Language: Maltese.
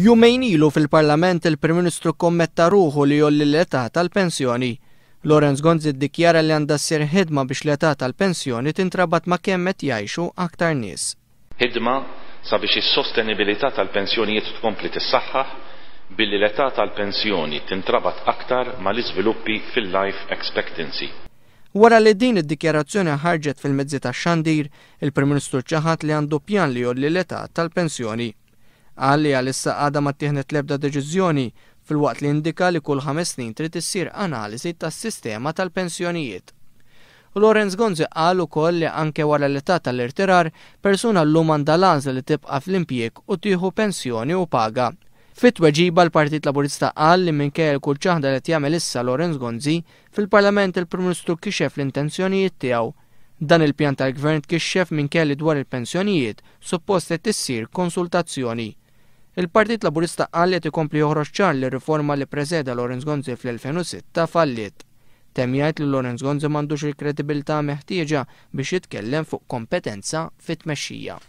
Jumejn ilu fil-Parlament il-Prim Ministru kommetta ruħu li jolli l-età tal-pensjoni. Lorenz Gonzi ddikjara li għandha ssir ħidma biex l-età tal-pensjoni tintrabat ma' kemmet jgħixu aktar nies. Ħidma sabiex is-sostenibilità tal-pensjonijiet tkompli tissaħħa billi l-età tal-pensjoni tintrabat aktar ma' l-iżviluppi fil-life expectancy. Wara li din id-dikjarazzjoni ħarġet fil-mezzi tax-xandir, il-Prim Ministru ċaħat li għandu pjan li jolli l-età tal-pensjoni. Għalli għalissa għada ma tieħnet lebda deċiżjoni fil-waqt li indika li kull ħames snin trid issir analiżi tas-sistema tal-pensjonijiet. Lorenz Gonzi qal ukoll li anke wara l-età tal-irtirar persuna llum għandha l li tibqa' fl-impjieg u tieħu pensjoni u paga. fit weġiba l-Partit Laburista qal li minkejja kull ċaħda li jagħmel issa Lorenz Gonzi fil-Parlament il-Prim Ministru kixef l-intenzjonijiet tiegħu. Dan il-pjan tal-gvern kixxef minn kelli dwar il-pensjonijiet suppost qed tissir konsultazzjoni. Il-Partit Laburista għallet ikompli joħroġ ċar li riforma li preżeda Lorenz Gonzi fl-2006 fallit. Temjajt li Lorenz Gonzi m'għandux il-kredibilità meħtieġa biex jitkellem fuq kompetenza fit-tmexxija.